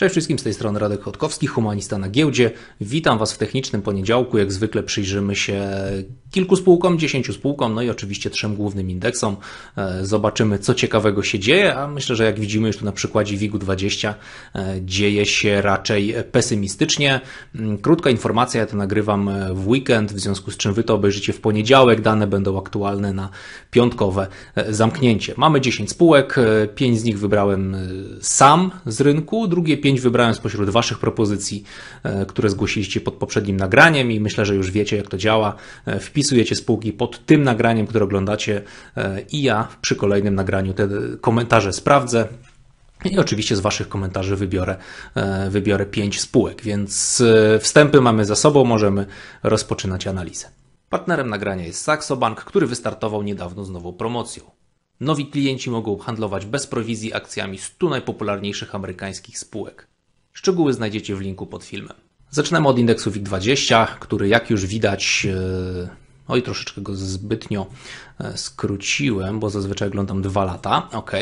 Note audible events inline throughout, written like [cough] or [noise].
Cześć wszystkim, z tej strony Radek Chodkowski, humanista na giełdzie. Witam Was w technicznym poniedziałku. Jak zwykle przyjrzymy się kilku spółkom, dziesięciu spółkom, no i oczywiście trzem głównym indeksom. E, zobaczymy, co ciekawego się dzieje, a myślę, że jak widzimy już tu na przykładzie WIG-20, e, dzieje się raczej pesymistycznie. Mm, krótka informacja, ja to nagrywam e, w weekend, w związku z czym Wy to obejrzycie w poniedziałek. Dane będą aktualne na piątkowe zamknięcie. Mamy 10 spółek, 5 z nich wybrałem sam z rynku, drugie 5 pięć wybrałem spośród Waszych propozycji, e, które zgłosiliście pod poprzednim nagraniem i myślę, że już wiecie, jak to działa. E, wpisujecie spółki pod tym nagraniem, które oglądacie e, i ja przy kolejnym nagraniu te komentarze sprawdzę. I oczywiście z Waszych komentarzy wybiorę, wybiorę pięć spółek, więc wstępy mamy za sobą, możemy rozpoczynać analizę. Partnerem nagrania jest Saxo Bank, który wystartował niedawno z nową promocją. Nowi klienci mogą handlować bez prowizji akcjami 100 najpopularniejszych amerykańskich spółek. Szczegóły znajdziecie w linku pod filmem. Zaczynamy od indeksu WIG20, który jak już widać, e, oj no troszeczkę go zbytnio E, skróciłem, bo zazwyczaj oglądam dwa lata, ok,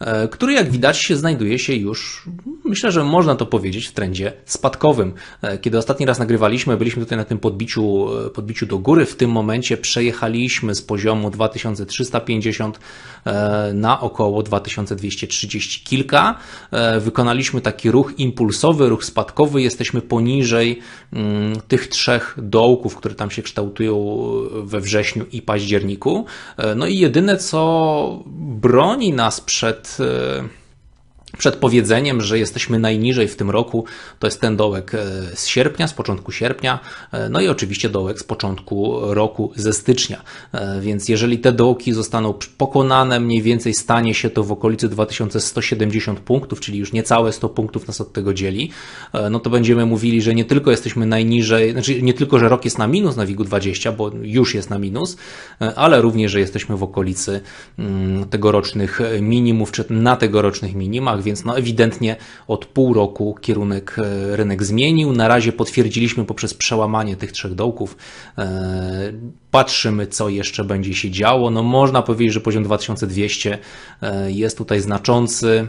e, który jak widać znajduje się już, myślę, że można to powiedzieć, w trendzie spadkowym. E, kiedy ostatni raz nagrywaliśmy, byliśmy tutaj na tym podbiciu, podbiciu do góry, w tym momencie przejechaliśmy z poziomu 2350 na około 2230 kilka. Wykonaliśmy taki ruch impulsowy, ruch spadkowy, jesteśmy poniżej mm, tych trzech dołków, które tam się kształtują we wrześniu i październiku. E, no i jedyne, co broni nas przed e, przedpowiedzeniem, że jesteśmy najniżej w tym roku, to jest ten dołek e, z sierpnia, z początku sierpnia, e, no i oczywiście dołek z początku roku ze stycznia. E, więc jeżeli te dołki zostaną pokonane, mniej więcej stanie się to w okolicy 2170 punktów, czyli już niecałe 100 punktów nas od tego dzieli, no to będziemy mówili, że nie tylko jesteśmy najniżej, znaczy nie tylko, że rok jest na minus na WIG-20, bo już jest na minus, ale również, że jesteśmy w okolicy mm, tegorocznych minimów, czy na tegorocznych minimach, więc no ewidentnie od pół roku kierunek e, rynek zmienił. Na razie potwierdziliśmy poprzez przełamanie tych trzech dołków. E, patrzymy, co jeszcze będzie się działo. No można powiedzieć, że poziom 2200 e, jest tutaj znaczący.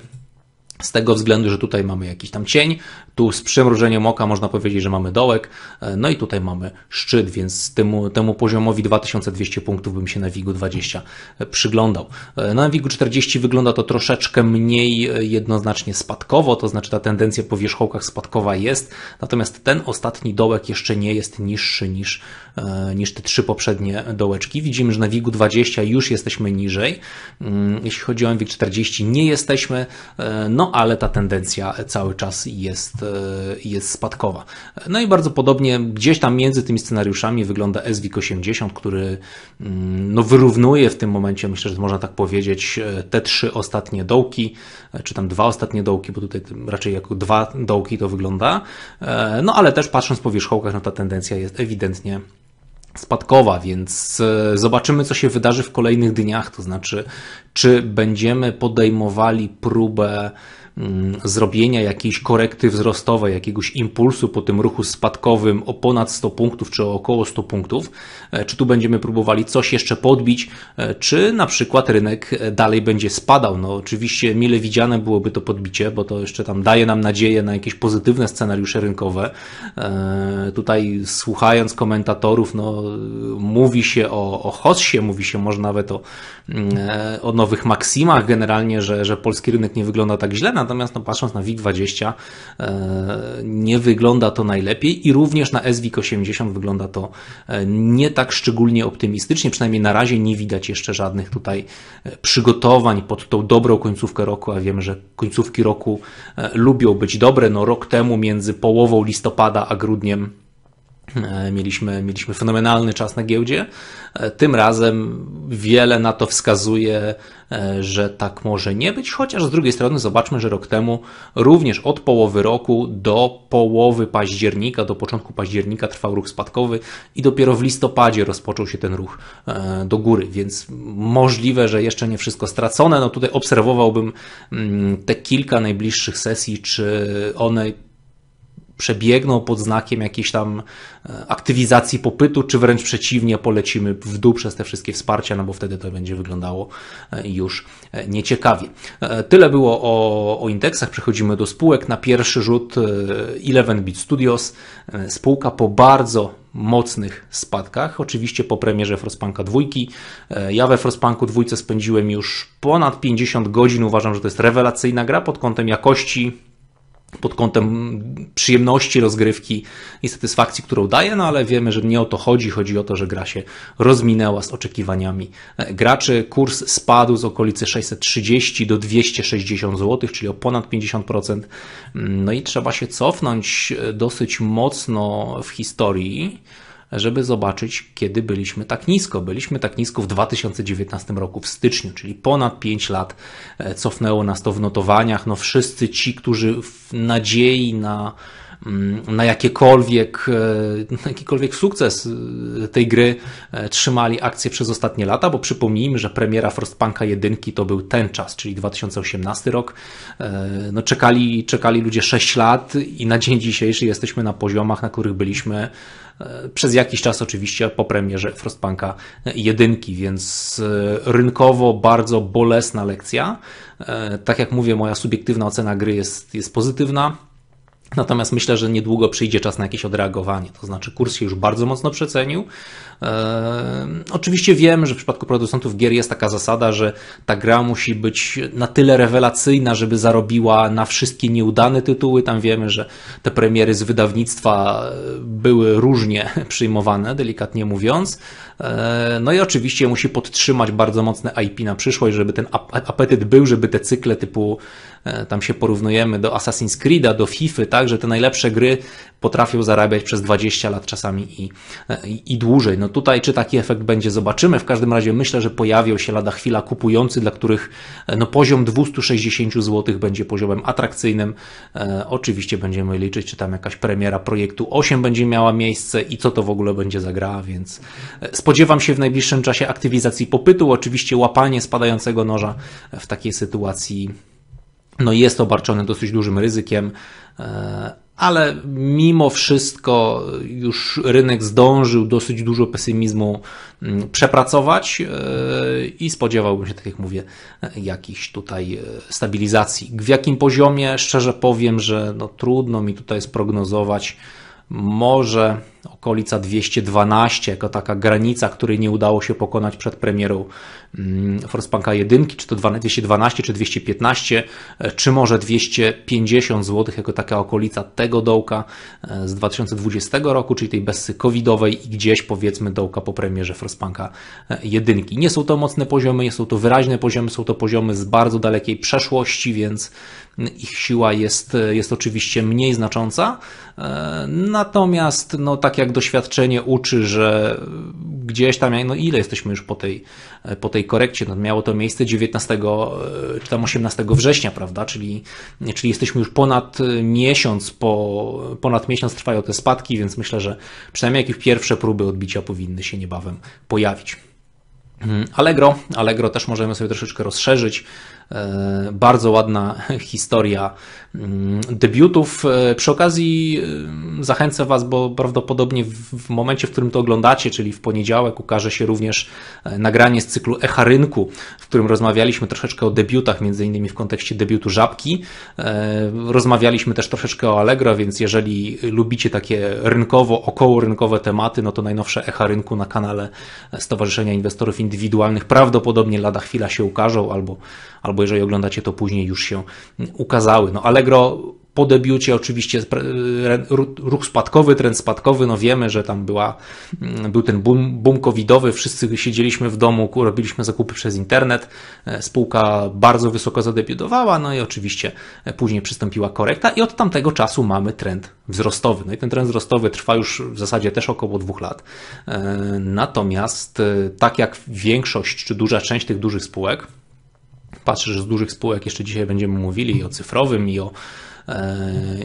Z tego względu, że tutaj mamy jakiś tam cień, tu z przymrużeniem oka można powiedzieć, że mamy dołek, e, no i tutaj mamy szczyt, więc temu, temu poziomowi 2200 punktów bym się na Wigu 20 e, przyglądał. E, no, na Wigu 40 wygląda to troszeczkę mniej jednoznacznie spadkowo, to znaczy ta tendencja po wierzchołkach spadkowa jest, natomiast ten ostatni dołek jeszcze nie jest niższy niż, niż te trzy poprzednie dołeczki. Widzimy, że na Wigu 20 już jesteśmy niżej, mm, jeśli chodzi o MW40 nie jesteśmy, no ale ta tendencja cały czas jest, e, jest spadkowa. No i bardzo podobnie gdzieś tam między tymi scenariuszami wygląda SWIK 80, który mm, no, wyrównuje w tym momencie, myślę, że można tak powiedzieć, e, te trzy ostatnie dołki, e, czy tam dwa ostatnie dołki, bo tutaj raczej jako dwa dołki to wygląda. No ale też patrząc po wierzchołkach, no ta tendencja jest ewidentnie spadkowa, więc zobaczymy, co się wydarzy w kolejnych dniach. To znaczy, czy będziemy podejmowali próbę Mm, zrobienia jakiejś korekty wzrostowej, jakiegoś impulsu po tym ruchu spadkowym o ponad 100 punktów czy o około 100 punktów, e, czy tu będziemy próbowali coś jeszcze podbić, e, czy na przykład rynek e, dalej będzie spadał. No oczywiście mile widziane byłoby to podbicie, bo to jeszcze tam daje nam nadzieję na jakieś pozytywne scenariusze rynkowe. Tutaj słuchając komentatorów, no mówi się o, o hossie, mówi się może nawet o, mm, o nowych maksimach generalnie, że, że polski rynek nie wygląda tak źle, natomiast no, patrząc na WIG20 e, nie wygląda to najlepiej i również na SWIG80 wygląda to e, nie tak szczególnie optymistycznie, przynajmniej na razie nie widać jeszcze żadnych tutaj e, przygotowań pod tą dobrą końcówkę roku, a wiemy, że końcówki roku lubią być dobre, no rok temu między połową listopada a grudniem E, mieliśmy, mieliśmy fenomenalny czas na giełdzie. E, tym razem wiele na to wskazuje, e, że tak może nie być, chociaż z drugiej strony zobaczmy, że rok temu również od połowy roku do połowy października, do początku października trwał ruch spadkowy i dopiero w listopadzie rozpoczął się ten ruch do góry, więc możliwe, że jeszcze nie wszystko stracone. No tutaj obserwowałbym mm, te kilka najbliższych sesji, czy one przebiegną pod znakiem jakiejś tam e, aktywizacji popytu, czy wręcz przeciwnie, polecimy w dół przez te wszystkie wsparcia, no bo wtedy to będzie wyglądało e, już e, nieciekawie. Tyle było o, o indeksach, przechodzimy do spółek. Na pierwszy rzut 11-bit Studios, spółka po bardzo mocnych spadkach. Oczywiście po premierze Frostpunka dwójki. Ja we Frostpunku dwójce spędziłem już ponad 50 godzin. Uważam, że to jest rewelacyjna gra pod kątem jakości, pod kątem przyjemności rozgrywki i satysfakcji, którą daje, no ale wiemy, że nie o to chodzi. Chodzi o to, że gra się rozminęła z oczekiwaniami e, graczy. Kurs spadł z okolicy 630 do 260 zł, czyli o ponad 50%. No i trzeba się cofnąć e, dosyć mocno w historii żeby zobaczyć, kiedy byliśmy tak nisko. Byliśmy tak nisko w 2019 roku, w styczniu, czyli ponad 5 lat e, cofnęło nas to w notowaniach. No wszyscy ci, którzy w nadziei na mm, na jakiekolwiek, e, na jakikolwiek sukces e, tej gry trzymali akcję przez ostatnie lata, bo przypomnijmy, że premiera Frostpunka 1 to był ten czas, czyli 2018 rok. No, czekali, czekali ludzie 6 lat i na dzień dzisiejszy jesteśmy na poziomach, na których byliśmy E, przez jakiś czas oczywiście po premierze Frostpunka jedynki, więc e, rynkowo bardzo bolesna lekcja. E, tak jak mówię, moja subiektywna ocena gry jest, jest pozytywna. Natomiast myślę, że niedługo przyjdzie czas na jakieś odreagowanie. To znaczy, kurs się już bardzo mocno przecenił. Eee, oczywiście wiem, że w przypadku producentów gier jest taka zasada, że ta gra musi być na tyle rewelacyjna, żeby zarobiła na wszystkie nieudane tytuły. Tam wiemy, że te premiery z wydawnictwa były różnie [laughs] przyjmowane, delikatnie mówiąc. E, no i oczywiście musi podtrzymać bardzo mocne IP na przyszłość, żeby ten apetyt był, żeby te cykle typu e, tam się porównujemy do Assassin's Creed'a, do FIFA, tak, że te najlepsze gry potrafią zarabiać przez 20 lat czasami i, e, i, i dłużej. No tutaj czy taki efekt będzie, zobaczymy. W każdym razie myślę, że pojawią się lada chwila kupujący, dla których no, poziom 260 zł będzie poziomem atrakcyjnym. E, oczywiście będziemy liczyć, czy tam jakaś premiera projektu 8 będzie miała miejsce i co to w ogóle będzie za gra, więc spodziewam się w najbliższym czasie aktywizacji popytu, oczywiście łapanie spadającego noża w takiej sytuacji no jest obarczone dosyć dużym ryzykiem, e, ale mimo wszystko już rynek zdążył dosyć dużo pesymizmu mm, przepracować e, i spodziewałbym się, tak jak mówię, jakiejś tutaj e, stabilizacji. W jakim poziomie? Szczerze powiem, że no trudno mi tutaj sprognozować może okolica 212, jako taka granica, której nie udało się pokonać przed premierą mm, Forspanka 1, czy to 212, czy 215, e, czy może 250 zł, jako taka okolica tego dołka e, z 2020 roku, czyli tej bezsy covidowej i gdzieś powiedzmy dołka po premierze Forspanka 1. E, nie są to mocne poziomy, nie są to wyraźne poziomy, są to poziomy z bardzo dalekiej przeszłości, więc ich siła jest, jest oczywiście mniej znacząca. E, natomiast, no, tak jak doświadczenie uczy, że gdzieś tam, no ile jesteśmy już po tej, po tej korekcie, no, miało to miejsce 19 e, czy tam 18 września, prawda? Czyli, czyli jesteśmy już ponad e, miesiąc, po, ponad miesiąc trwają te spadki, więc myślę, że przynajmniej jakieś pierwsze próby odbicia powinny się niebawem pojawić. Mm, Allegro, Allegro też możemy sobie troszeczkę rozszerzyć. E, bardzo ładna [laughs] historia mm, debiutów. E, przy okazji e, zachęcę Was, bo prawdopodobnie w momencie, w którym to oglądacie, czyli w poniedziałek, ukaże się również nagranie z cyklu Echa Rynku, w którym rozmawialiśmy troszeczkę o debiutach, między innymi w kontekście debiutu Żabki. Rozmawialiśmy też troszeczkę o Allegro, więc jeżeli lubicie takie rynkowo, około rynkowe tematy, no to najnowsze Echa Rynku na kanale Stowarzyszenia Inwestorów Indywidualnych prawdopodobnie lada chwila się ukażą albo, albo albo jeżeli oglądacie to później, już się ukazały. No Allegro po debiucie oczywiście ruch spadkowy, trend spadkowy, no wiemy, że tam była, mm, był ten boom, boom covidowy, wszyscy siedzieliśmy w domu, robiliśmy zakupy przez internet, e, spółka bardzo wysoko zadebiutowała, no i oczywiście e, później przystąpiła korekta i od tamtego czasu mamy trend wzrostowy. No i ten trend wzrostowy trwa już w zasadzie też około dwóch lat. E, natomiast tak jak większość czy duża część tych dużych spółek, patrzysz z dużych spółek, jeszcze dzisiaj będziemy mówili i o cyfrowym, i o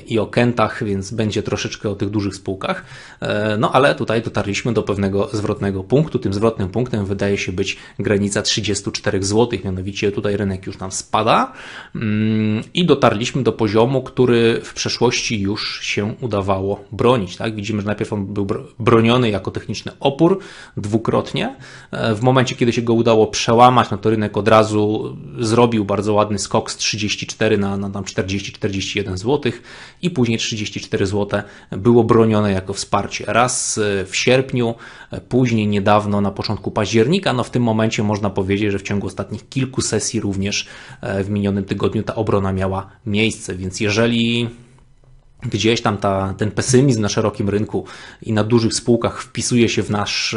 i o Kentach, więc będzie troszeczkę o tych dużych spółkach. E, no ale tutaj dotarliśmy do pewnego zwrotnego punktu. Tym zwrotnym punktem wydaje się być granica 34 zł, mianowicie tutaj rynek już nam spada mm, i dotarliśmy do poziomu, który w przeszłości już się udawało bronić. Tak? Widzimy, że najpierw on był broniony jako techniczny opór dwukrotnie. E, w momencie, kiedy się go udało przełamać, no to rynek od razu zrobił bardzo ładny skok z 34 na, na 40-41 złotych zł i później 34 zł było bronione jako wsparcie. Raz e, w sierpniu, e, później niedawno na początku października, no w tym momencie można powiedzieć, że w ciągu ostatnich kilku sesji również e, w minionym tygodniu ta obrona miała miejsce, więc jeżeli gdzieś tam ta, ten pesymizm na szerokim rynku i na dużych spółkach wpisuje się w, nasz,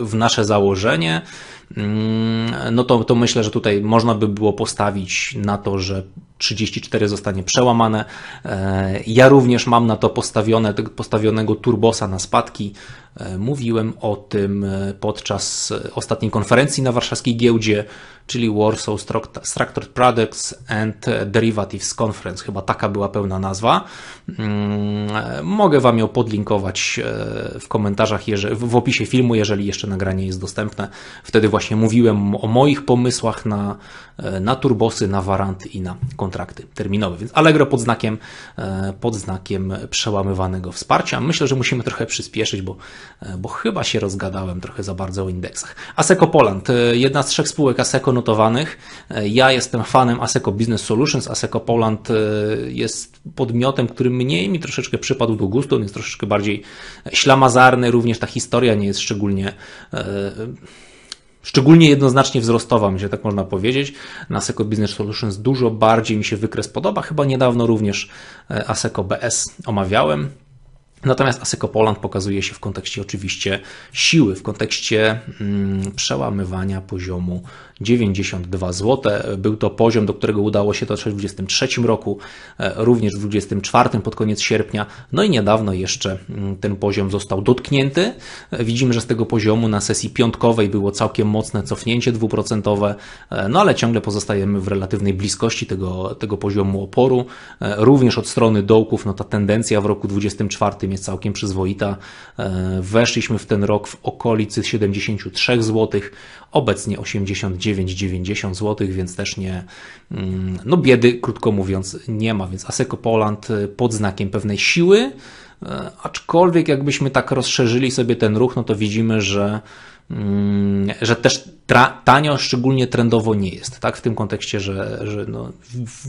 w nasze założenie, Mm, no to, to myślę, że tutaj można by było postawić na to, że 34 zostanie przełamane. E, ja również mam na to postawione, postawionego turbosa na spadki. E, mówiłem o tym e, podczas ostatniej konferencji na warszawskiej giełdzie, czyli Warsaw Structured Products and Derivatives Conference. Chyba taka była pełna nazwa. Mm, mogę Wam ją podlinkować w komentarzach, w opisie filmu, jeżeli jeszcze nagranie jest dostępne. Wtedy właśnie właśnie mówiłem o moich pomysłach na, e, na turbosy, na waranty i na kontrakty terminowe. Więc Allegro pod znakiem, e, pod znakiem przełamywanego wsparcia. Myślę, że musimy trochę przyspieszyć, bo, e, bo chyba się rozgadałem trochę za bardzo o indeksach. Aseco Poland, jedna z trzech spółek aseco notowanych. Ja jestem fanem aseco Business Solutions. aseco Poland jest podmiotem, który mniej mi troszeczkę przypadł do gustu, on jest troszeczkę bardziej ślamazarny, również ta historia nie jest szczególnie szczególnie jednoznacznie wzrostowa, myślę, tak można powiedzieć. Na Seco Business Solutions dużo bardziej mi się wykres podoba. Chyba niedawno również e, Aseco BS omawiałem. Natomiast Asyko Poland pokazuje się w kontekście oczywiście siły, w kontekście mm, przełamywania poziomu 92 zł. Był to poziom, do którego udało się dotrzeć w 2023 roku, e, również w 2024 pod koniec sierpnia. No i niedawno jeszcze mm, ten poziom został dotknięty. E, widzimy, że z tego poziomu na sesji piątkowej było całkiem mocne cofnięcie dwuprocentowe, e, no ale ciągle pozostajemy w relatywnej bliskości tego, tego poziomu oporu. Również od strony dołków, no ta tendencja w roku 2024 jest całkiem przyzwoita. E, weszliśmy w ten rok w okolicy 73 zł, obecnie 89,90 zł, więc też nie, mm, no biedy, krótko mówiąc, nie ma. Więc Asseco Poland e, pod znakiem pewnej siły, e, aczkolwiek jakbyśmy tak rozszerzyli sobie ten ruch, no to widzimy, że Mm, że też tanio szczególnie trendowo nie jest, tak? W tym kontekście, że, że no,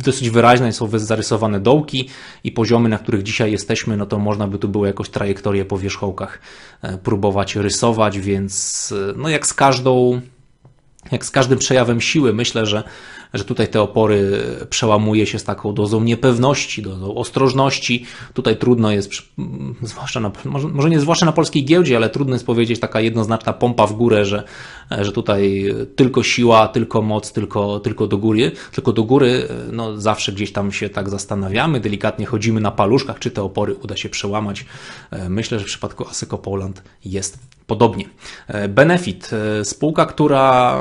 dosyć wyraźne są zarysowane dołki i poziomy, na których dzisiaj jesteśmy, no to można by tu było jakoś trajektorię po wierzchołkach e, próbować rysować, więc e, no jak z każdą jak z każdym przejawem siły, myślę, że, że tutaj te opory przełamuje się z taką dozą niepewności, dozą ostrożności. Tutaj trudno jest, mm, zwłaszcza na, może nie zwłaszcza na polskiej giełdzie, ale trudno jest powiedzieć taka jednoznaczna pompa w górę, że, że tutaj tylko siła, tylko moc, tylko, tylko do góry. Tylko do góry no, zawsze gdzieś tam się tak zastanawiamy, delikatnie chodzimy na paluszkach, czy te opory uda się przełamać. E, myślę, że w przypadku Asyko Poland jest podobnie. E, benefit, e, spółka, która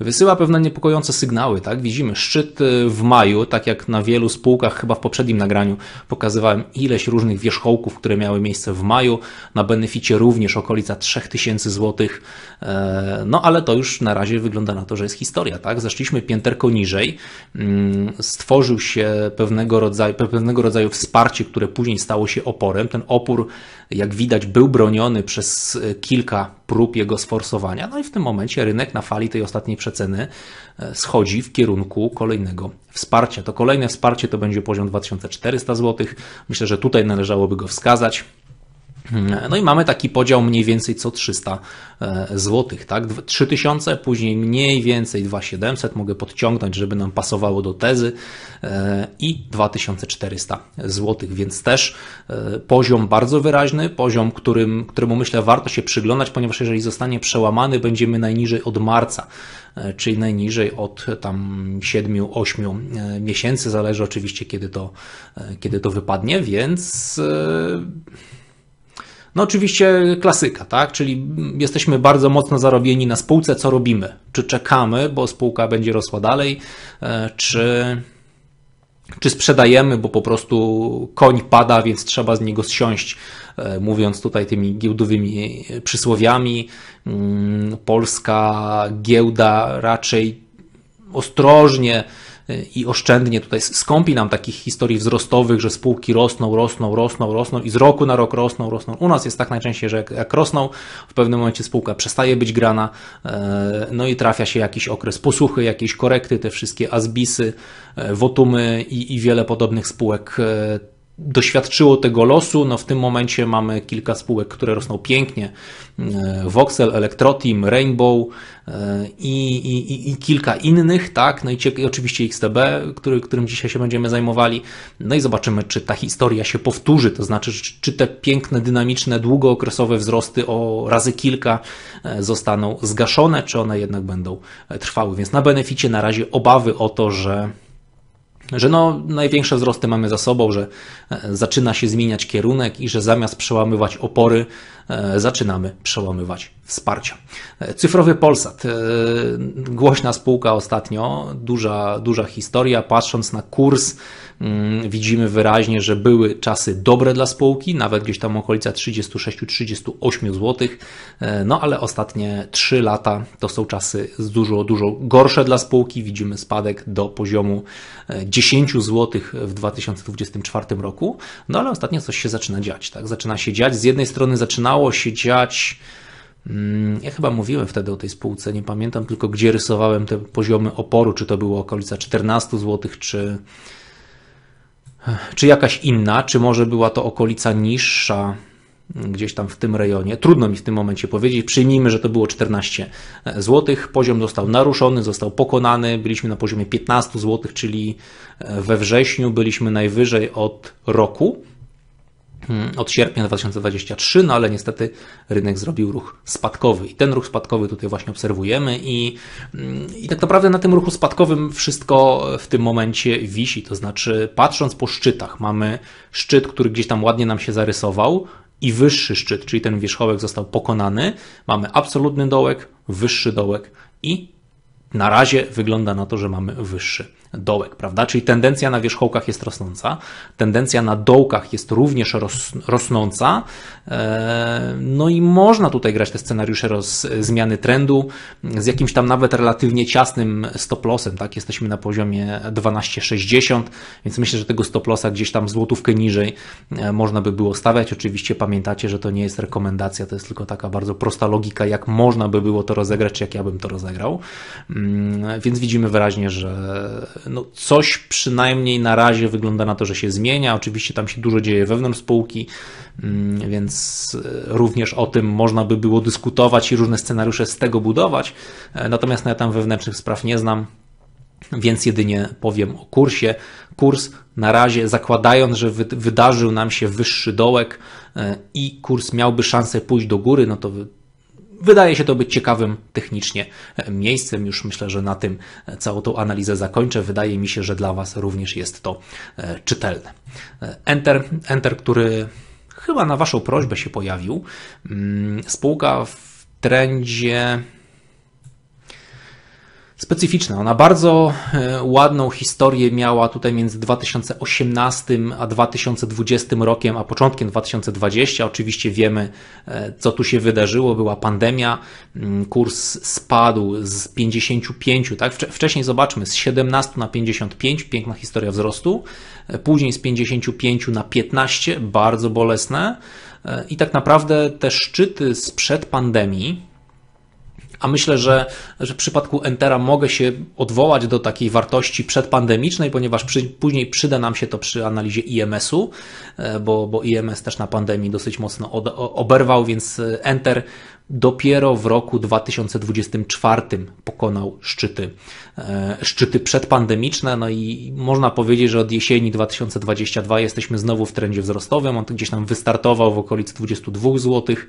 wysyła pewne niepokojące sygnały. Tak? Widzimy szczyt y, w maju, tak jak na wielu spółkach, chyba w poprzednim nagraniu pokazywałem ileś różnych wierzchołków, które miały miejsce w maju. Na beneficie również okolica 3000 zł. E, no ale to już na razie wygląda na to, że jest historia. Tak? Zeszliśmy pięterko niżej, mm, stworzył się pewnego rodzaju, pewnego rodzaju wsparcie, które później stało się oporem. Ten opór jak widać, był broniony przez e, kilka prób jego sforsowania. No i w tym momencie rynek na fali tej ostatniej przeceny e, schodzi w kierunku kolejnego wsparcia. To kolejne wsparcie to będzie poziom 2400 zł. Myślę, że tutaj należałoby go wskazać. No i mamy taki podział mniej więcej co 300 e, zł, tak? 3000, później mniej więcej 2700, mogę podciągnąć, żeby nam pasowało do tezy e, i 2400 zł, więc też e, poziom bardzo wyraźny, poziom, którym, któremu myślę warto się przyglądać, ponieważ jeżeli zostanie przełamany, będziemy najniżej od marca, czyli najniżej od tam 7-8 miesięcy, zależy oczywiście kiedy to, kiedy to wypadnie, więc no oczywiście klasyka, tak? Czyli jesteśmy bardzo mocno zarobieni na spółce, co robimy? Czy czekamy, bo spółka będzie rosła dalej, e, czy, czy sprzedajemy, bo po prostu koń pada, więc trzeba z niego zsiąść, e, mówiąc tutaj tymi giełdowymi przysłowiami. Mm, polska giełda raczej ostrożnie i oszczędnie tutaj skąpi nam takich historii wzrostowych, że spółki rosną, rosną, rosną, rosną i z roku na rok rosną, rosną. U nas jest tak najczęściej, że jak, jak rosną, w pewnym momencie spółka przestaje być grana, e, no i trafia się jakiś okres posuchy, jakieś korekty, te wszystkie azbisy, e, wotumy i, i wiele podobnych spółek e, doświadczyło tego losu. No w tym momencie mamy kilka spółek, które rosną pięknie. E, Voxel, Electroteam, Rainbow e, i, i, i, kilka innych, tak? No i, oczywiście XTB, który, którym dzisiaj się będziemy zajmowali. No i zobaczymy, czy ta historia się powtórzy, to znaczy, czy te piękne, dynamiczne, długookresowe wzrosty o razy kilka e, zostaną zgaszone, czy one jednak będą trwały. Więc na beneficie na razie obawy o to, że że no, największe wzrosty mamy za sobą, że e, zaczyna się zmieniać kierunek i że zamiast przełamywać opory, e, zaczynamy przełamywać wsparcia. Cyfrowy Polsat, e, głośna spółka ostatnio, duża, duża historia. Patrząc na kurs, mm, widzimy wyraźnie, że były czasy dobre dla spółki, nawet gdzieś tam okolica 36-38 zł, no ale ostatnie 3 lata to są czasy dużo, dużo gorsze dla spółki. Widzimy spadek do poziomu 10 e, zł w 2024 roku, no ale ostatnio coś się zaczyna dziać, tak? Zaczyna się dziać. Z jednej strony zaczynało się dziać Mm, ja chyba mówiłem wtedy o tej spółce, nie pamiętam tylko gdzie rysowałem te poziomy oporu, czy to było okolica 14 zł, czy, czy jakaś inna, czy może była to okolica niższa, mm, gdzieś tam w tym rejonie. Trudno mi w tym momencie powiedzieć. Przyjmijmy, że to było 14 e, zł. Poziom został naruszony, został pokonany. Byliśmy na poziomie 15 zł, czyli e, we wrześniu byliśmy najwyżej od roku. Hmm, od sierpnia 2023, no ale niestety rynek zrobił ruch spadkowy i ten ruch spadkowy tutaj właśnie obserwujemy i, mm, i tak naprawdę na tym ruchu spadkowym wszystko w tym momencie wisi, to znaczy patrząc po szczytach mamy szczyt, który gdzieś tam ładnie nam się zarysował i wyższy szczyt, czyli ten wierzchołek został pokonany, mamy absolutny dołek, wyższy dołek i na razie wygląda na to, że mamy wyższy dołek, prawda? Czyli tendencja na wierzchołkach jest rosnąca, tendencja na dołkach jest również ros, rosnąca. E, no i można tutaj grać te scenariusze roz, zmiany trendu z jakimś tam nawet relatywnie ciasnym stop lossem, tak? Jesteśmy na poziomie 12,60, więc myślę, że tego stop lossa gdzieś tam złotówkę niżej e, można by było stawiać. Oczywiście pamiętacie, że to nie jest rekomendacja, to jest tylko taka bardzo prosta logika, jak można by było to rozegrać, czy jak ja bym to rozegrał. Mm, więc widzimy wyraźnie, że no coś przynajmniej na razie wygląda na to, że się zmienia. Oczywiście tam się dużo dzieje wewnątrz spółki, mm, więc e, również o tym można by było dyskutować i różne scenariusze z tego budować. E, natomiast no, ja tam wewnętrznych spraw nie znam. Więc jedynie powiem o kursie. Kurs na razie, zakładając, że wydarzył nam się wyższy dołek e, i kurs miałby szansę pójść do góry, no to Wydaje się to być ciekawym technicznie e, miejscem. Już myślę, że na tym e, całą tą analizę zakończę. Wydaje mi się, że dla Was również jest to e, czytelne. Enter, enter który chyba na Waszą prośbę się pojawił. Mm, spółka w trendzie specyficzna. Ona bardzo e, ładną historię miała tutaj między 2018 a 2020 rokiem, a początkiem 2020. Oczywiście wiemy, e, co tu się wydarzyło. Była pandemia, mm, kurs spadł z 55, tak? Wcześniej zobaczmy, z 17 na 55, piękna historia wzrostu. E, później z 55 na 15, bardzo bolesne. I tak naprawdę te szczyty sprzed pandemii, a myślę, że, że w przypadku Entera mogę się odwołać do takiej wartości przedpandemicznej, ponieważ przy, później przyda nam się to przy analizie IMS-u, e, bo, bo IMS też na pandemii dosyć mocno od, oberwał, więc Enter dopiero w roku 2024 pokonał szczyty, e, szczyty przedpandemiczne, no i można powiedzieć, że od jesieni 2022 jesteśmy znowu w trendzie wzrostowym, on gdzieś tam wystartował w okolicy 22 złotych,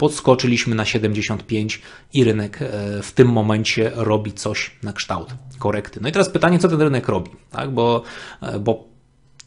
podskoczyliśmy na 75 i rynek e, w tym momencie robi coś na kształt korekty. No i teraz pytanie, co ten rynek robi, tak? bo, e, bo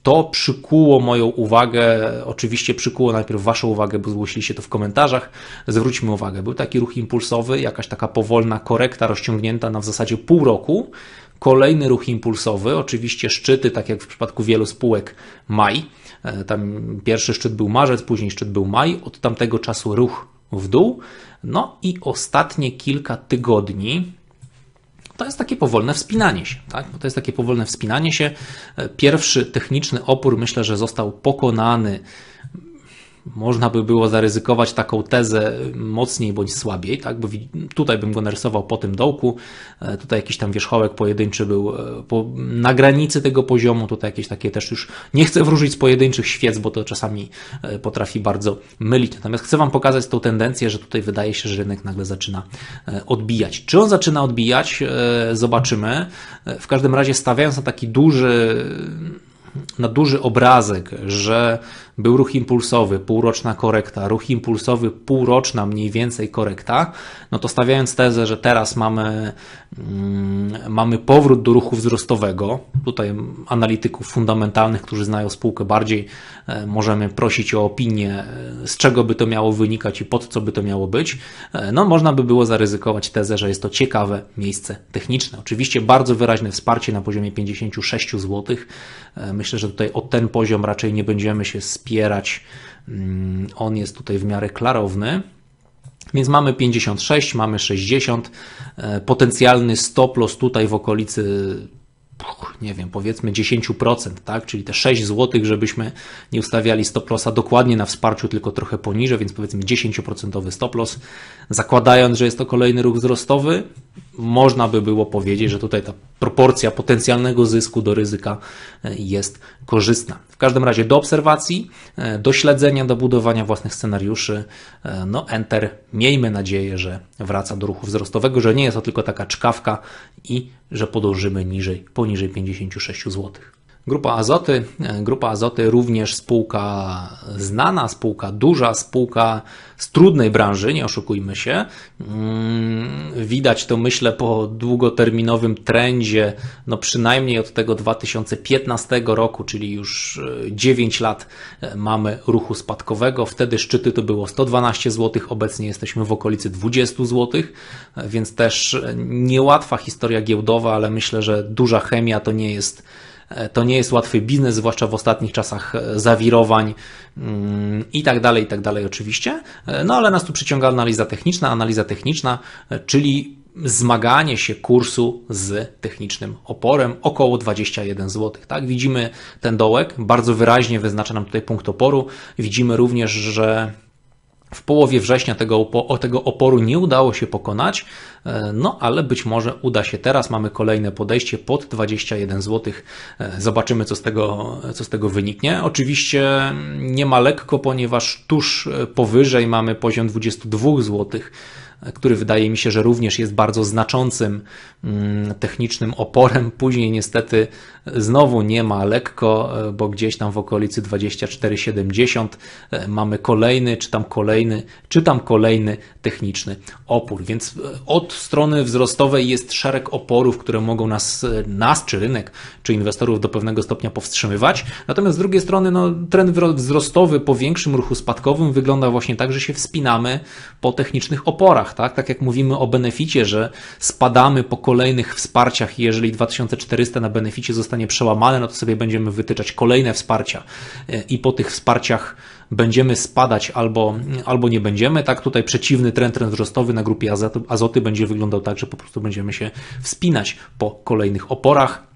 to przykuło moją uwagę, oczywiście przykuło najpierw Waszą uwagę, bo zgłosiliście to w komentarzach. Zwróćmy uwagę, był taki ruch impulsowy, jakaś taka powolna korekta rozciągnięta na w zasadzie pół roku. Kolejny ruch impulsowy, oczywiście szczyty, tak jak w przypadku wielu spółek, maj. E, tam pierwszy szczyt był marzec, później szczyt był maj. Od tamtego czasu ruch w dół. No i ostatnie kilka tygodni to jest takie powolne wspinanie się, tak? to jest takie powolne wspinanie się. E, pierwszy techniczny opór myślę, że został pokonany można by było zaryzykować taką tezę mocniej bądź słabiej, tak? bo tutaj bym go narysował po tym dołku, e, tutaj jakiś tam wierzchołek pojedynczy był e, po, na granicy tego poziomu, tutaj jakieś takie też już, nie chcę wróżyć z pojedynczych świec, bo to czasami e, potrafi bardzo mylić, natomiast chcę Wam pokazać tą tendencję, że tutaj wydaje się, że rynek nagle zaczyna odbijać. Czy on zaczyna odbijać? Zobaczymy. W każdym razie stawiając na taki duży na duży obrazek, że był ruch impulsowy, półroczna korekta, ruch impulsowy, półroczna mniej więcej korekta, no to stawiając tezę, że teraz mamy, mm, mamy powrót do ruchu wzrostowego, tutaj analityków fundamentalnych, którzy znają spółkę bardziej, e, możemy prosić o opinię, e, z czego by to miało wynikać i pod co by to miało być, e, no można by było zaryzykować tezę, że jest to ciekawe miejsce techniczne. Oczywiście bardzo wyraźne wsparcie na poziomie 56 zł. myślę, że tutaj o ten poziom raczej nie będziemy się spieszyć wspierać. Mm, on jest tutaj w miarę klarowny. Więc mamy 56, mamy 60, e, potencjalny stop loss tutaj w okolicy nie wiem, powiedzmy 10%, tak? czyli te 6 zł, żebyśmy nie ustawiali stop lossa dokładnie na wsparciu, tylko trochę poniżej, więc powiedzmy 10% stop loss, zakładając, że jest to kolejny ruch wzrostowy, można by było powiedzieć, że tutaj ta proporcja potencjalnego zysku do ryzyka e, jest korzystna. W każdym razie do obserwacji, e, do śledzenia, do budowania własnych scenariuszy, e, no Enter, miejmy nadzieję, że wraca do ruchu wzrostowego, że nie jest to tylko taka czkawka i że podążymy niżej, poniżej 56 zł. Grupa Azoty, Grupa Azoty również spółka znana, spółka duża, spółka z trudnej branży, nie oszukujmy się. Mm, widać to myślę po długoterminowym trendzie, no przynajmniej od tego 2015 roku, czyli już 9 e, lat e, mamy ruchu spadkowego. Wtedy szczyty to było 112 zł, obecnie jesteśmy w okolicy 20 zł, e, więc też niełatwa historia giełdowa, ale myślę, że duża chemia to nie jest E, to nie jest łatwy biznes, zwłaszcza w ostatnich czasach e, zawirowań mm, i tak dalej, i tak dalej oczywiście. E, no ale nas tu przyciąga analiza techniczna, analiza techniczna, czyli zmaganie się kursu z technicznym oporem około 21 zł. Tak? Widzimy ten dołek, bardzo wyraźnie wyznacza nam tutaj punkt oporu. Widzimy również, że w połowie września tego, tego oporu nie udało się pokonać, e, no ale być może uda się teraz. Mamy kolejne podejście pod 21 zł. E, zobaczymy, co z tego, co z tego wyniknie. Oczywiście nie ma lekko, ponieważ tuż e, powyżej mamy poziom 22 złotych który wydaje mi się, że również jest bardzo znaczącym mm, technicznym oporem. Później niestety znowu nie ma lekko, e, bo gdzieś tam w okolicy 24,70 e, mamy kolejny, czy tam kolejny, czy tam kolejny techniczny opór. Więc e, od strony wzrostowej jest szereg oporów, które mogą nas, nas czy rynek, czy inwestorów do pewnego stopnia powstrzymywać. Natomiast z drugiej strony no, trend wzrostowy po większym ruchu spadkowym wygląda właśnie tak, że się wspinamy po technicznych oporach tak? Tak jak mówimy o beneficie, że spadamy po kolejnych wsparciach i jeżeli 2400 na beneficie zostanie przełamane, no to sobie będziemy wytyczać kolejne wsparcia e, i po tych wsparciach będziemy spadać albo, albo nie będziemy. Tak tutaj przeciwny trend, trend wzrostowy na grupie azoty, azoty będzie wyglądał tak, że po prostu będziemy się wspinać po kolejnych oporach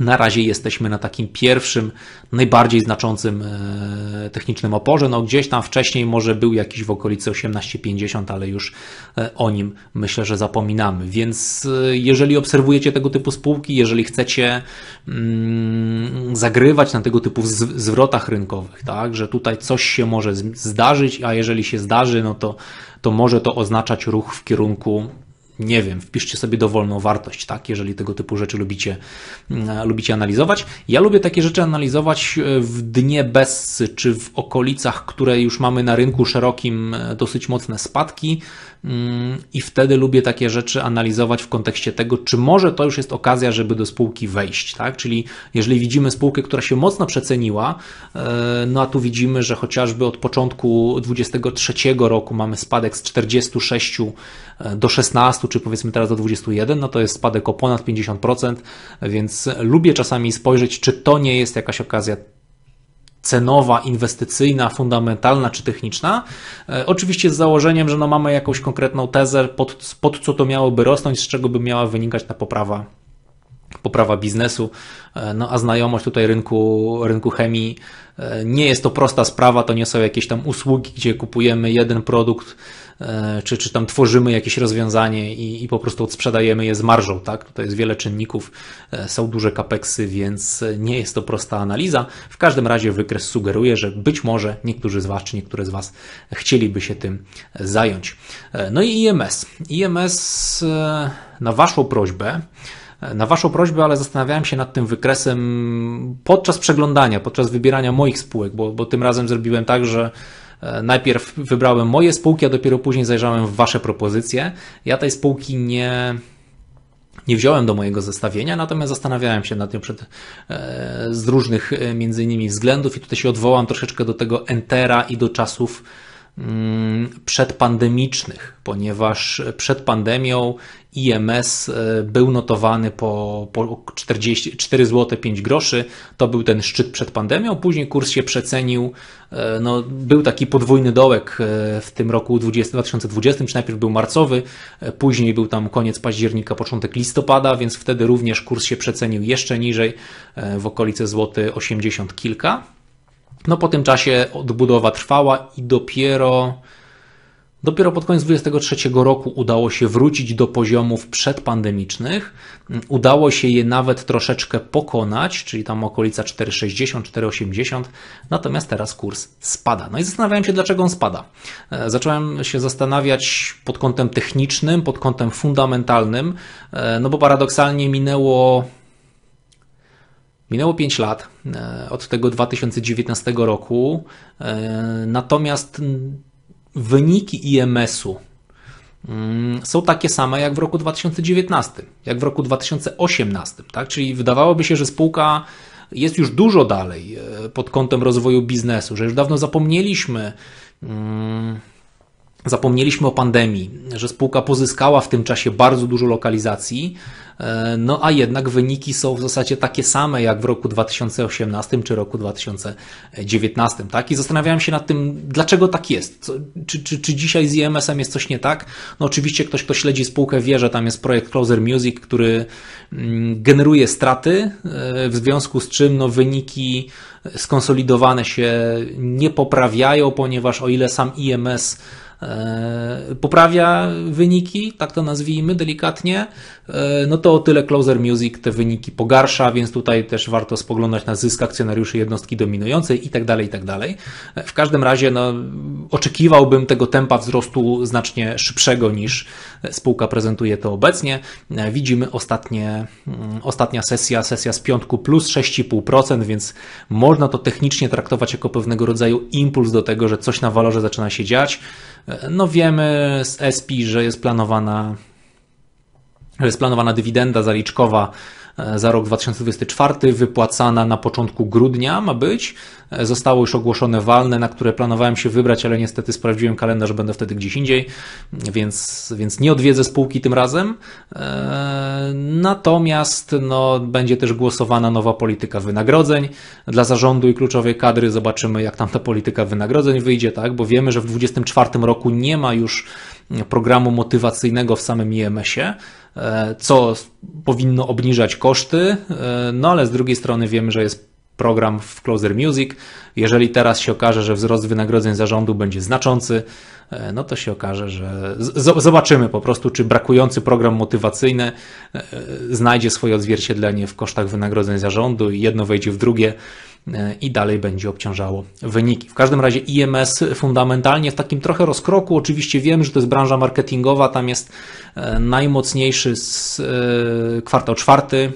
na razie jesteśmy na takim pierwszym, najbardziej znaczącym e, technicznym oporze. No, gdzieś tam wcześniej może był jakiś w okolicy 1850, ale już e, o nim myślę, że zapominamy. Więc e, jeżeli obserwujecie tego typu spółki, jeżeli chcecie mm, zagrywać na tego typu zwrotach rynkowych, tak, że tutaj coś się może zdarzyć, a jeżeli się zdarzy, no to, to może to oznaczać ruch w kierunku nie wiem, wpiszcie sobie dowolną wartość, tak, jeżeli tego typu rzeczy lubicie, mm, e, lubicie analizować. Ja lubię takie rzeczy analizować e, w dnie Bessy, czy w okolicach, które już mamy na rynku szerokim e, dosyć mocne spadki mm, i wtedy lubię takie rzeczy analizować w kontekście tego, czy może to już jest okazja, żeby do spółki wejść, tak, czyli jeżeli widzimy spółkę, która się mocno przeceniła, no a tu widzimy, że chociażby od początku 23 roku mamy spadek z 46 do 16 czy powiedzmy teraz do 21, no to jest spadek o ponad 50%, więc lubię czasami spojrzeć, czy to nie jest jakaś okazja cenowa, inwestycyjna, fundamentalna czy techniczna. E, oczywiście z założeniem, że no mamy jakąś konkretną tezę, pod, pod co to miałoby rosnąć, z czego by miała wynikać ta poprawa poprawa biznesu, e, no a znajomość tutaj rynku, rynku chemii e, nie jest to prosta sprawa, to nie są jakieś tam usługi, gdzie kupujemy jeden produkt, E, czy, czy tam tworzymy jakieś rozwiązanie i, i po prostu odsprzedajemy je z marżą, tak? Tutaj jest wiele czynników, e, są duże kapeksy, więc nie jest to prosta analiza. W każdym razie wykres sugeruje, że być może niektórzy z Was, czy niektóre z Was chcieliby się tym zająć. E, no i IMS. IMS na Waszą prośbę na Waszą prośbę, ale zastanawiałem się nad tym wykresem podczas przeglądania, podczas wybierania moich spółek, bo, bo tym razem zrobiłem tak, że E, najpierw wybrałem moje spółki, a dopiero później zajrzałem w Wasze propozycje. Ja tej spółki nie, nie wziąłem do mojego zestawienia, natomiast zastanawiałem się nad nią przed, e, z różnych e, między innymi względów i tutaj się odwołam troszeczkę do tego Entera i do czasów Mm, przedpandemicznych, ponieważ przed pandemią IMS e, był notowany po, po 40, zł 5 groszy. To był ten szczyt przed pandemią. Później kurs się przecenił. E, no, był taki podwójny dołek e, w tym roku 20, 2020, czy najpierw był marcowy, później był tam koniec października, początek listopada, więc wtedy również kurs się przecenił jeszcze niżej w okolice złoty 80 kilka. No po tym czasie odbudowa trwała i dopiero Dopiero pod koniec 2023 roku udało się wrócić do poziomów przedpandemicznych. Udało się je nawet troszeczkę pokonać, czyli tam okolica 4,60, 4,80, natomiast teraz kurs spada. No i zastanawiałem się, dlaczego on spada. E, zacząłem się zastanawiać pod kątem technicznym, pod kątem fundamentalnym, e, no bo paradoksalnie minęło Minęło 5 lat e, od tego 2019 roku, e, natomiast wyniki IMS-u mm, są takie same jak w roku 2019, jak w roku 2018, tak? Czyli wydawałoby się, że spółka jest już dużo dalej e, pod kątem rozwoju biznesu, że już dawno zapomnieliśmy mm, zapomnieliśmy o pandemii, że spółka pozyskała w tym czasie bardzo dużo lokalizacji, E, no a jednak wyniki są w zasadzie takie same jak w roku 2018 czy roku 2019, tak? I zastanawiałem się nad tym, dlaczego tak jest. Co, czy, czy, czy dzisiaj z IMS-em jest coś nie tak? No oczywiście ktoś, kto śledzi spółkę wie, że tam jest projekt Closer Music, który mm, generuje straty, e, w związku z czym no, wyniki skonsolidowane się nie poprawiają, ponieważ o ile sam IMS E, poprawia wyniki, tak to nazwijmy delikatnie, e, no to o tyle Closer Music te wyniki pogarsza, więc tutaj też warto spoglądać na zysk akcjonariuszy jednostki dominującej i tak dalej, i tak dalej. E, w każdym razie no, oczekiwałbym tego tempa wzrostu znacznie szybszego niż spółka prezentuje to obecnie. Widzimy ostatnie, mm, ostatnia sesja, sesja z piątku plus 6,5%, więc można to technicznie traktować jako pewnego rodzaju impuls do tego, że coś na walorze zaczyna się dziać. No wiemy z SP, że jest planowana, że jest planowana dywidenda zaliczkowa E, za rok 2024, wypłacana na początku grudnia ma być. E, zostało już ogłoszone walne, na które planowałem się wybrać, ale niestety sprawdziłem kalendarz, będę wtedy gdzieś indziej, więc, więc nie odwiedzę spółki tym razem. E, natomiast no, będzie też głosowana nowa polityka wynagrodzeń dla zarządu i kluczowej kadry. Zobaczymy, jak tam ta polityka wynagrodzeń wyjdzie, tak? bo wiemy, że w 2024 roku nie ma już programu motywacyjnego w samym IMS-ie. E, co powinno obniżać koszty, e, no ale z drugiej strony wiemy, że jest program w Closer Music. Jeżeli teraz się okaże, że wzrost wynagrodzeń zarządu będzie znaczący, e, no to się okaże, że zobaczymy po prostu, czy brakujący program motywacyjny znajdzie swoje odzwierciedlenie w kosztach wynagrodzeń zarządu i jedno wejdzie w drugie E, i dalej będzie obciążało wyniki. W każdym razie IMS fundamentalnie w takim trochę rozkroku. Oczywiście wiem, że to jest branża marketingowa, tam jest e, najmocniejszy z e, kwartał czwarty.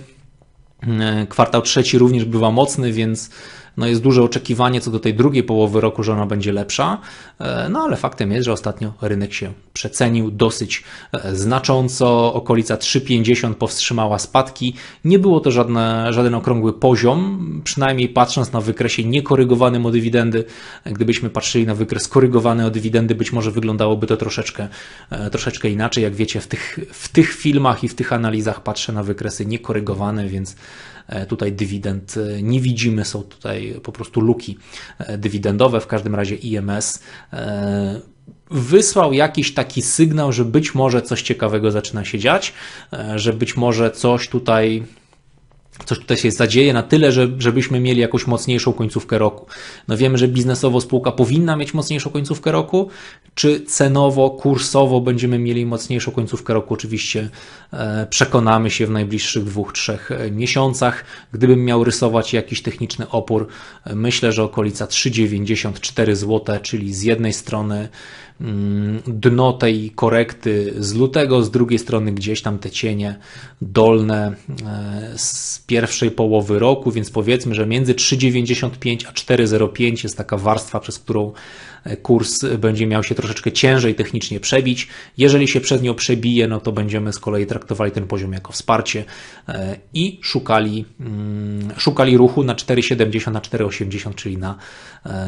Kwartał trzeci również bywa mocny, więc no jest duże oczekiwanie co do tej drugiej połowy roku, że ona będzie lepsza, e, no ale faktem jest, że ostatnio rynek się przecenił dosyć e, znacząco. Okolica 3,50 powstrzymała spadki. Nie było to żadne, żaden okrągły poziom, przynajmniej patrząc na wykresie niekorygowanym o dywidendy. E, gdybyśmy patrzyli na wykres korygowany o dywidendy, być może wyglądałoby to troszeczkę, troszeczkę inaczej. Jak wiecie, w tych, w tych filmach i w tych analizach patrzę na wykresy niekorygowane, więc E, tutaj dywidend e, nie widzimy, są tutaj po prostu luki e, dywidendowe, w każdym razie IMS wysłał jakiś taki sygnał, że być może coś ciekawego zaczyna się dziać, że być może coś tutaj coś tutaj się zadzieje na tyle, że, żebyśmy mieli jakąś mocniejszą końcówkę roku. No wiemy, że biznesowo spółka powinna mieć mocniejszą końcówkę roku, czy cenowo, kursowo będziemy mieli mocniejszą końcówkę roku? Oczywiście e, przekonamy się w najbliższych dwóch, trzech e, miesiącach. Gdybym miał rysować jakiś techniczny opór, e, myślę, że okolica 3,94 zł, czyli z jednej strony Mm, dno tej korekty z lutego, z drugiej strony gdzieś tam te cienie dolne e, z pierwszej połowy roku, więc powiedzmy, że między 3,95 a 4,05 jest taka warstwa, przez którą e, kurs będzie miał się troszeczkę ciężej technicznie przebić. Jeżeli się przez nią przebije, no to będziemy z kolei traktowali ten poziom jako wsparcie e, i szukali, mm, szukali ruchu na 4,70 na 4,80, czyli na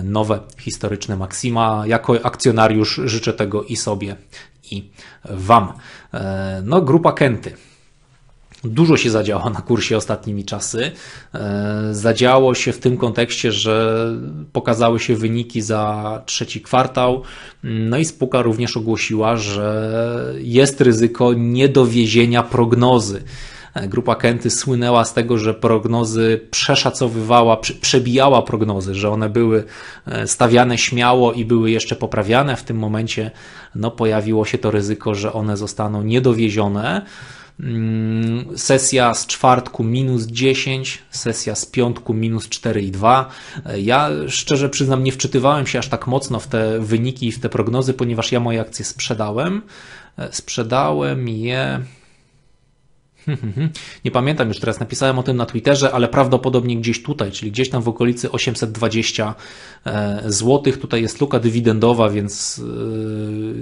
nowe historyczne maksima. Jako akcjonariusz życzę tego i sobie, i Wam. E, no, grupa Kenty. Dużo się zadziało na kursie ostatnimi czasy. E, zadziało się w tym kontekście, że pokazały się wyniki za trzeci kwartał. No i spółka również ogłosiła, że jest ryzyko niedowiezienia prognozy E, grupa Kenty słynęła z tego, że prognozy przeszacowywała, przebijała prognozy, że one były e, stawiane śmiało i były jeszcze poprawiane. W tym momencie no, pojawiło się to ryzyko, że one zostaną niedowiezione. Mm, sesja z czwartku minus 10, sesja z piątku minus 4,2. E, ja szczerze przyznam, nie wczytywałem się aż tak mocno w te wyniki i w te prognozy, ponieważ ja moje akcje sprzedałem. Sprzedałem je [laughs] Nie pamiętam już teraz, napisałem o tym na Twitterze, ale prawdopodobnie gdzieś tutaj, czyli gdzieś tam w okolicy 820 e, zł. Tutaj jest luka dywidendowa, więc e,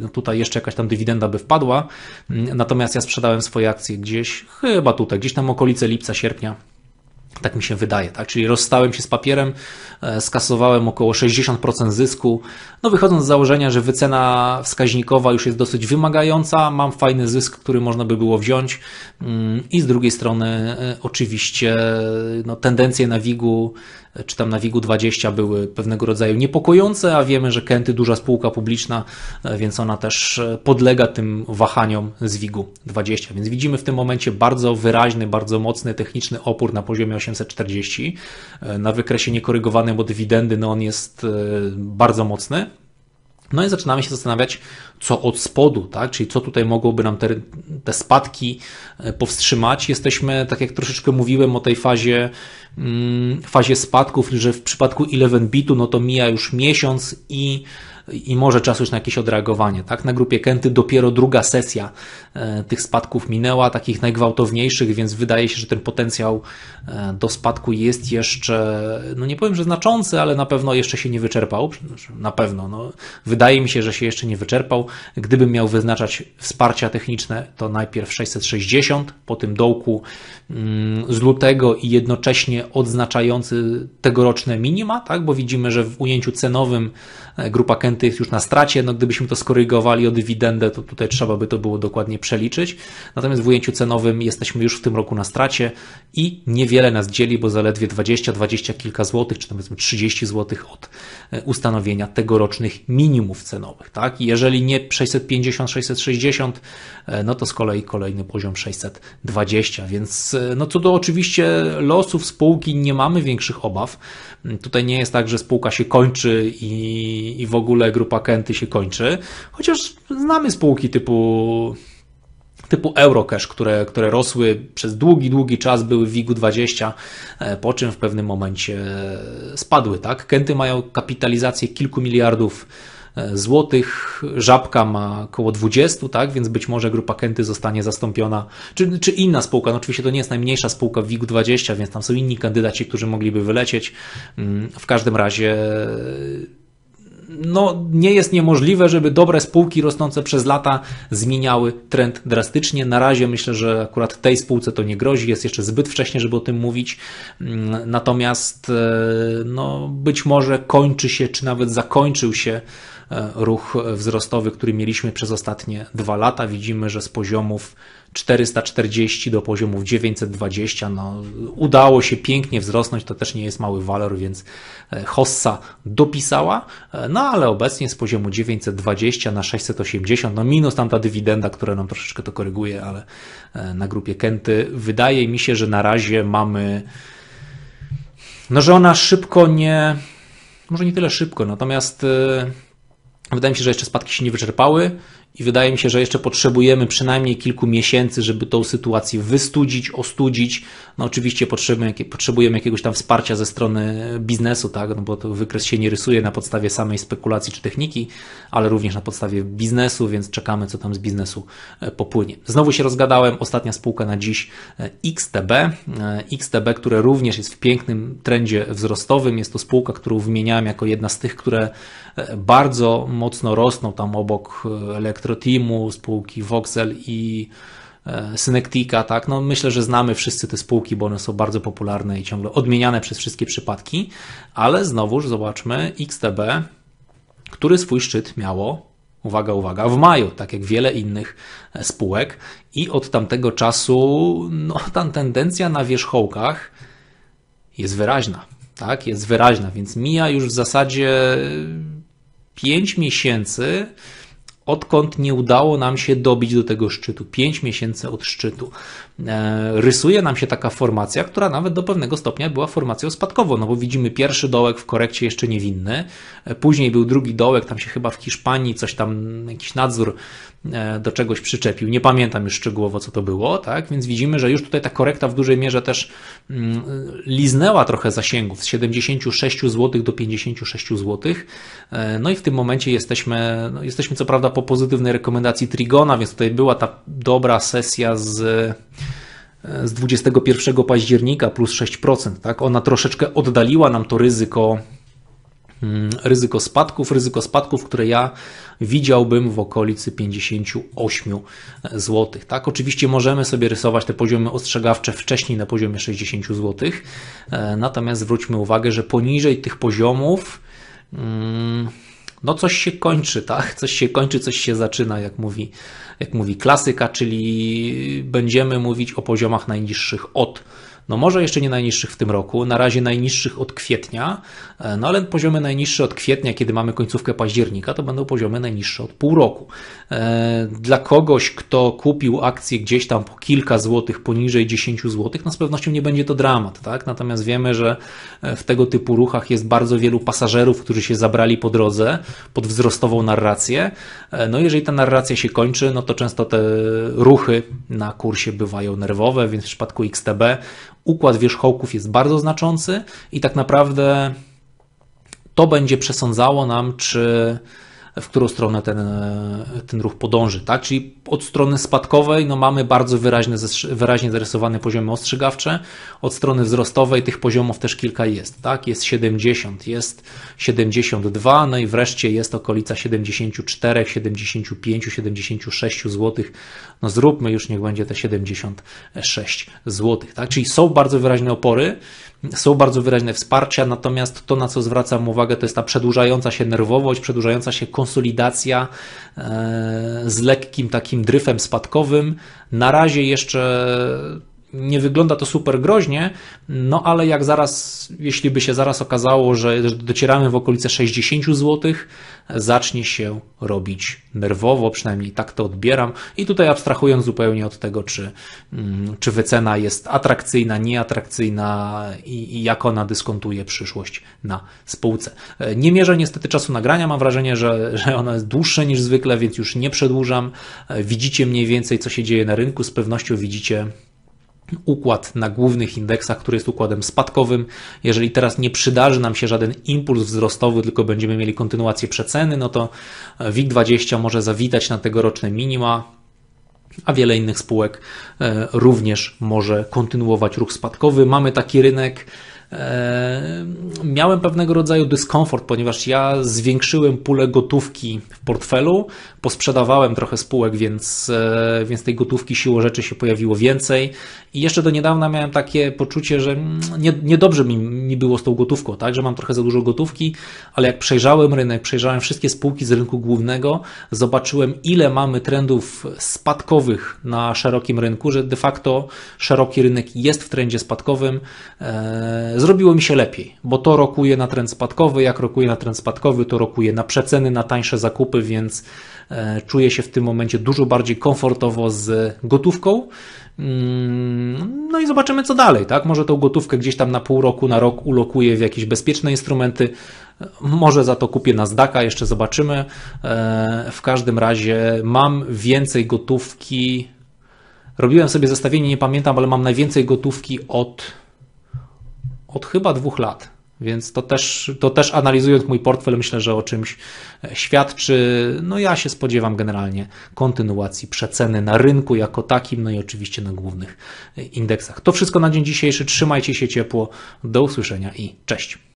no tutaj jeszcze jakaś tam dywidenda by wpadła. Mm, natomiast ja sprzedałem swoje akcje gdzieś, chyba tutaj, gdzieś tam w okolice lipca, sierpnia tak mi się wydaje, tak? Czyli rozstałem się z papierem, e, skasowałem około 60% zysku. No wychodząc z założenia, że wycena wskaźnikowa już jest dosyć wymagająca, mam fajny zysk, który można by było wziąć. Mm, I z drugiej strony, e, oczywiście, no, tendencje na WIG-u czy tam na WIG-20 były pewnego rodzaju niepokojące, a wiemy, że Kenty duża spółka publiczna, e, więc ona też e, podlega tym wahaniom z WIG-20. Więc widzimy w tym momencie bardzo wyraźny, bardzo mocny techniczny opór na poziomie 840. E, na wykresie niekorygowanym od dywidendy no on jest bardzo mocny. No i zaczynamy się zastanawiać, co od spodu, tak? czyli co tutaj mogłoby nam te, te spadki e, powstrzymać. Jesteśmy, tak jak troszeczkę mówiłem o tej fazie, mm, fazie spadków, że w przypadku 11 bitu, no to mija już miesiąc i i może czas już na jakieś odreagowanie. Tak? Na grupie Kenty dopiero druga sesja e, tych spadków minęła, takich najgwałtowniejszych, więc wydaje się, że ten potencjał e, do spadku jest jeszcze, no nie powiem, że znaczący, ale na pewno jeszcze się nie wyczerpał. Znaczy, na pewno, no, wydaje mi się, że się jeszcze nie wyczerpał. Gdybym miał wyznaczać wsparcia techniczne, to najpierw 660 po tym dołku mm, z lutego i jednocześnie odznaczający tegoroczne minima, tak? bo widzimy, że w ujęciu cenowym E, grupa Kenty jest już na stracie, no gdybyśmy to skorygowali o dywidendę, to tutaj trzeba by to było dokładnie przeliczyć. Natomiast w ujęciu cenowym jesteśmy już w tym roku na stracie i niewiele nas dzieli, bo zaledwie 20, 20 kilka złotych, czy nawet 30 złotych od e, ustanowienia tegorocznych minimów cenowych. Tak? I jeżeli nie 650, 660, e, no to z kolei kolejny poziom 620, więc no co do oczywiście losów spółki nie mamy większych obaw. Mm, tutaj nie jest tak, że spółka się kończy i i, w ogóle grupa Kenty się kończy. Chociaż znamy spółki typu typu Eurocash, które, które rosły przez długi, długi czas, były w WIG-20, e, po czym w pewnym momencie spadły. Tak? Kenty mają kapitalizację kilku miliardów e, złotych, Żabka ma około 20, tak? więc być może grupa Kenty zostanie zastąpiona, czy, czy inna spółka, no oczywiście to nie jest najmniejsza spółka w WIG-20, więc tam są inni kandydaci, którzy mogliby wylecieć. Mm, w każdym razie no, nie jest niemożliwe, żeby dobre spółki rosnące przez lata zmieniały trend drastycznie. Na razie myślę, że akurat tej spółce to nie grozi, jest jeszcze zbyt wcześnie, żeby o tym mówić. Mm, natomiast e, no, być może kończy się, czy nawet zakończył się e, ruch wzrostowy, który mieliśmy przez ostatnie dwa lata. Widzimy, że z poziomów 440 do poziomów 920. No, udało się pięknie wzrosnąć, to też nie jest mały walor, więc e, Hossa dopisała, e, no ale obecnie z poziomu 920 na 680, no minus tam ta dywidenda, która nam troszeczkę to koryguje, ale e, na grupie Kenty wydaje mi się, że na razie mamy no, że ona szybko nie może nie tyle szybko, natomiast wydaje mi się, że jeszcze spadki się nie wyczerpały i wydaje mi się, że jeszcze potrzebujemy przynajmniej kilku miesięcy, żeby tą sytuację wystudzić, ostudzić. No oczywiście potrzebujemy, jakiegoś tam wsparcia ze strony biznesu, tak? No bo to wykres się nie rysuje na podstawie samej spekulacji czy techniki, ale również na podstawie biznesu, więc czekamy, co tam z biznesu e, popłynie. Znowu się rozgadałem, ostatnia spółka na dziś e, XTB. E, XTB, które również jest w pięknym trendzie wzrostowym, jest to spółka, którą wymieniałem jako jedna z tych, które bardzo mocno rosną tam obok elektro Astroteamu, spółki Voxel i e, Synectica, tak? No myślę, że znamy wszyscy te spółki, bo one są bardzo popularne i ciągle odmieniane przez wszystkie przypadki, ale znowuż zobaczmy XTB, który swój szczyt miało, uwaga, uwaga, w maju, tak jak wiele innych e, spółek i od tamtego czasu no, ta tendencja na wierzchołkach jest wyraźna, tak? Jest wyraźna, więc mija już w zasadzie 5 miesięcy, odkąd nie udało nam się dobić do tego szczytu, 5 miesięcy od szczytu. E, rysuje nam się taka formacja, która nawet do pewnego stopnia była formacją spadkową, no bo widzimy pierwszy dołek w korekcie jeszcze niewinny, e, później był drugi dołek, tam się chyba w Hiszpanii coś tam, jakiś nadzór E, do czegoś przyczepił. Nie pamiętam już szczegółowo, co to było, tak? Więc widzimy, że już tutaj ta korekta w dużej mierze też mm, liznęła trochę zasięgów z 76 zł do 56 zł. E, no i w tym momencie jesteśmy, no jesteśmy co prawda po pozytywnej rekomendacji Trigona, więc tutaj była ta dobra sesja z e, z 21 października plus 6%, tak? Ona troszeczkę oddaliła nam to ryzyko Mm, ryzyko spadków, ryzyko spadków, które ja widziałbym w okolicy 58 zł. Tak? Oczywiście możemy sobie rysować te poziomy ostrzegawcze wcześniej na poziomie 60 zł, e, natomiast zwróćmy uwagę, że poniżej tych poziomów mm, no coś się kończy, tak? Coś się kończy, coś się zaczyna, jak mówi, jak mówi klasyka, czyli będziemy mówić o poziomach najniższych od no może jeszcze nie najniższych w tym roku, na razie najniższych od kwietnia, e, no ale poziomy najniższe od kwietnia, kiedy mamy końcówkę października, to będą poziomy najniższe od pół roku. E, dla kogoś, kto kupił akcje gdzieś tam po kilka złotych, poniżej 10 złotych, no z pewnością nie będzie to dramat, tak? Natomiast wiemy, że e, w tego typu ruchach jest bardzo wielu pasażerów, którzy się zabrali po drodze pod wzrostową narrację. No jeżeli ta narracja się kończy, no to często te ruchy na kursie bywają nerwowe, więc w przypadku XTB układ wierzchołków jest bardzo znaczący i tak naprawdę to będzie przesądzało nam, czy w którą stronę ten, e, ten ruch podąży. Tak? Czyli od strony spadkowej no mamy bardzo wyraźne, wyraźnie zarysowane poziomy ostrzegawcze, od strony wzrostowej tych poziomów też kilka jest. Tak? Jest 70, jest 72, no i wreszcie jest okolica 74, 75, 76 zł. No zróbmy już, niech będzie te 76 zł. Tak? Czyli są bardzo wyraźne opory, są bardzo wyraźne wsparcia, natomiast to, na co zwracam uwagę, to jest ta przedłużająca się nerwowość, przedłużająca się konsolidacja e, z lekkim takim dryfem spadkowym. Na razie jeszcze nie wygląda to super groźnie, no ale jak zaraz, jeśli by się zaraz okazało, że docieramy w okolice 60 zł, zacznie się robić nerwowo, przynajmniej tak to odbieram. I tutaj abstrahując zupełnie od tego, czy, mm, czy wycena jest atrakcyjna, nieatrakcyjna i, i jak ona dyskontuje przyszłość na spółce. E, nie mierzę niestety czasu nagrania, mam wrażenie, że, że ona jest dłuższe niż zwykle, więc już nie przedłużam. E, widzicie mniej więcej, co się dzieje na rynku, z pewnością widzicie układ na głównych indeksach, który jest układem spadkowym. Jeżeli teraz nie przydarzy nam się żaden impuls wzrostowy, tylko będziemy mieli kontynuację przeceny, no to e, WIG20 może zawitać na tegoroczne minima, a wiele innych spółek e, również może kontynuować ruch spadkowy. Mamy taki rynek E, miałem pewnego rodzaju dyskomfort, ponieważ ja zwiększyłem pulę gotówki w portfelu, posprzedawałem trochę spółek, więc, e, więc tej gotówki siłą rzeczy się pojawiło więcej i jeszcze do niedawna miałem takie poczucie, że nie, niedobrze mi, mi było z tą gotówką, tak, że mam trochę za dużo gotówki, ale jak przejrzałem rynek, przejrzałem wszystkie spółki z rynku głównego, zobaczyłem ile mamy trendów spadkowych na szerokim rynku, że de facto szeroki rynek jest w trendzie spadkowym, e, zrobiło mi się lepiej, bo to rokuje na trend spadkowy, jak rokuje na trend spadkowy, to rokuje na przeceny, na tańsze zakupy, więc e, czuję się w tym momencie dużo bardziej komfortowo z gotówką. Mm, no i zobaczymy, co dalej, tak? Może tą gotówkę gdzieś tam na pół roku, na rok ulokuję w jakieś bezpieczne instrumenty. Może za to kupię na zdaka, jeszcze zobaczymy. E, w każdym razie mam więcej gotówki. Robiłem sobie zestawienie, nie pamiętam, ale mam najwięcej gotówki od od chyba dwóch lat. Więc to też, to też analizując mój portfel, myślę, że o czymś e, świadczy. No ja się spodziewam generalnie kontynuacji przeceny na rynku jako takim, no i oczywiście na głównych e, indeksach. To wszystko na dzień dzisiejszy. Trzymajcie się ciepło. Do usłyszenia i cześć.